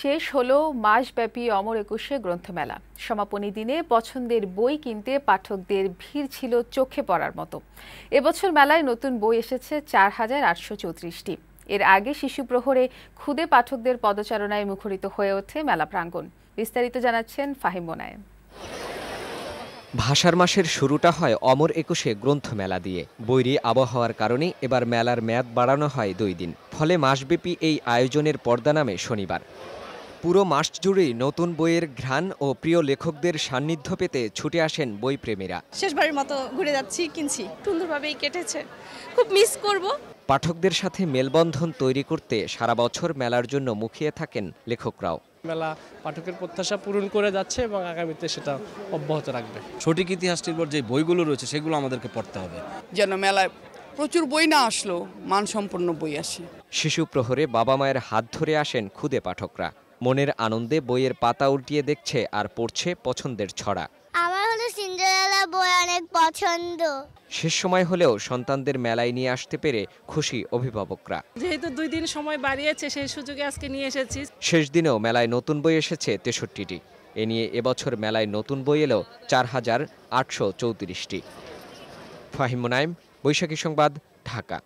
শেষ হলো মাসব্যাপী অমর একুশে গ্রন্থমেলা সমাপনী দিনে পছন্দের বই কিনতে পাঠকদের ভিড় ছিল চোখে পড়ার মতো এবছর মেলায় নতুন বই এসেছে চার হাজার আটশো চৌত্রিশটি এর আগে শিশু প্রহরে ক্ষুদে পাঠকদের পদচারণায় মুখরিত হয়ে ওঠে মেলা প্রাঙ্গণ বিস্তারিত জানাচ্ছেন ফাহিম মোনায়েম ভাষার মাসের শুরুটা হয় অমর একুশে গ্রন্থমেলা দিয়ে বৈরী আবহাওয়ার কারণে এবার মেলার মেয়াদ বাড়ানো হয় দুই দিন ফলে মাসব্যাপী এই আয়োজনের পর্দা নামে শনিবার পুরো মাস জুড়েই নতুন বইয়ের ঘ্রাণ ও প্রিয় লেখকদের সান্নিধ্য পেতে ছুটে আসেন বই প্রেমীরা শেষবারের মতো ঘুরে যাচ্ছি কিনছি সুন্দরভাবেই কেটেছে খুব মিস করব পাঠকদের সাথে মেলবন্ধন তৈরি করতে সারা বছর মেলার জন্য মুখিয়ে থাকেন লেখকরাও মেলা পাঠকের প্রত্যাশা পূরণ করে যাচ্ছে এবং আগামীতে সেটা অব্যাহত রাখবে সঠিক ইতিহাসটির পর যে বইগুলো রয়েছে সেগুলো আমাদেরকে পড়তে হবে যেন মেলায় প্রচুর বই না আসলো মানসম্পন্ন বই আসে শিশু প্রহরে বাবা মায়ের হাত ধরে আসেন খুদে পাঠকরা মনের আনন্দে বইয়ের পাতা উল্টিয়ে দেখছে আর পড়ছে পছন্দের ছড়া আমার হলো সিন্ডারেলা বই অনেক পছন্দ শেষ সময় হলেও সন্তানদের মেলায় নিয়ে আসতে পেরে খুশি অভিভাবকরা যেহেতু দুই দিন সময় বাড়িয়েছে সেই সুযোগে আজকে নিয়ে এসেছি শেষ দিনেও মেলায় নতুন বই এসেছে তেষট্টিটি এ নিয়ে এবছর মেলায় নতুন বই এলো চার হাজার আটশো চৌত্রিশটি ফাহিমুনাইম বৈশাখী সংবাদ ঢাকা